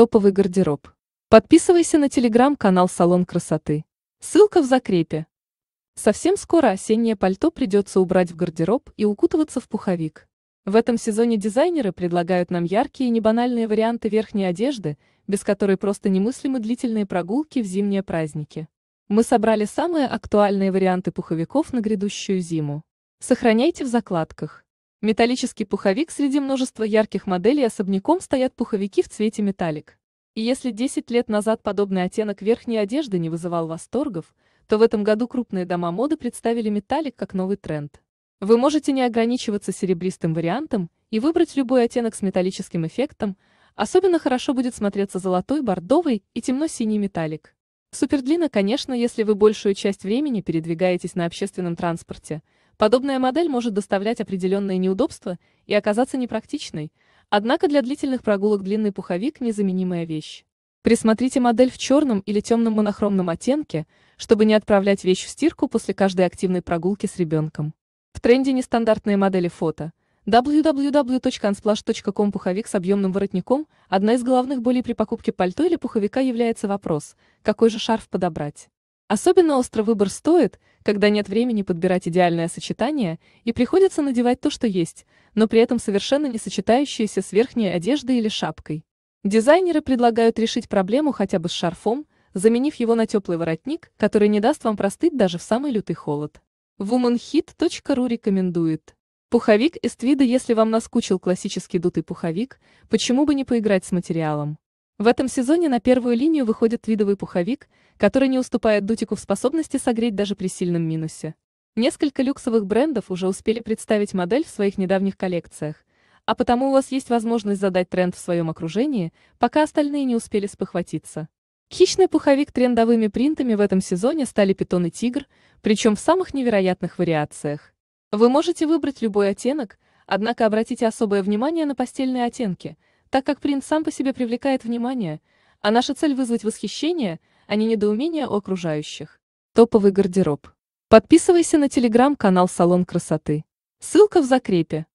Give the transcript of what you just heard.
Топовый гардероб. Подписывайся на телеграм-канал «Салон красоты». Ссылка в закрепе. Совсем скоро осеннее пальто придется убрать в гардероб и укутываться в пуховик. В этом сезоне дизайнеры предлагают нам яркие и небанальные варианты верхней одежды, без которой просто немыслимы длительные прогулки в зимние праздники. Мы собрали самые актуальные варианты пуховиков на грядущую зиму. Сохраняйте в закладках. Металлический пуховик среди множества ярких моделей особняком стоят пуховики в цвете металлик. И если 10 лет назад подобный оттенок верхней одежды не вызывал восторгов, то в этом году крупные дома моды представили металлик как новый тренд. Вы можете не ограничиваться серебристым вариантом и выбрать любой оттенок с металлическим эффектом, особенно хорошо будет смотреться золотой, бордовый и темно-синий металлик. Супердлина, конечно, если вы большую часть времени передвигаетесь на общественном транспорте – Подобная модель может доставлять определенные неудобства и оказаться непрактичной, однако для длительных прогулок длинный пуховик – незаменимая вещь. Присмотрите модель в черном или темном монохромном оттенке, чтобы не отправлять вещь в стирку после каждой активной прогулки с ребенком. В тренде нестандартные модели фото. www.unsplash.com Пуховик с объемным воротником – одна из головных болей при покупке пальто или пуховика является вопрос, какой же шарф подобрать. Особенно остро выбор стоит, когда нет времени подбирать идеальное сочетание и приходится надевать то, что есть, но при этом совершенно не сочетающееся с верхней одеждой или шапкой. Дизайнеры предлагают решить проблему хотя бы с шарфом, заменив его на теплый воротник, который не даст вам простыть даже в самый лютый холод. Womanhit.ru рекомендует. Пуховик из твида Если вам наскучил классический дутый пуховик, почему бы не поиграть с материалом? В этом сезоне на первую линию выходит твидовый пуховик, который не уступает дутику в способности согреть даже при сильном минусе. Несколько люксовых брендов уже успели представить модель в своих недавних коллекциях, а потому у вас есть возможность задать тренд в своем окружении, пока остальные не успели спохватиться. Хищный пуховик трендовыми принтами в этом сезоне стали питон и тигр, причем в самых невероятных вариациях. Вы можете выбрать любой оттенок, однако обратите особое внимание на постельные оттенки – так как принт сам по себе привлекает внимание, а наша цель вызвать восхищение, а не недоумение у окружающих. Топовый гардероб. Подписывайся на телеграм-канал «Салон красоты». Ссылка в закрепе.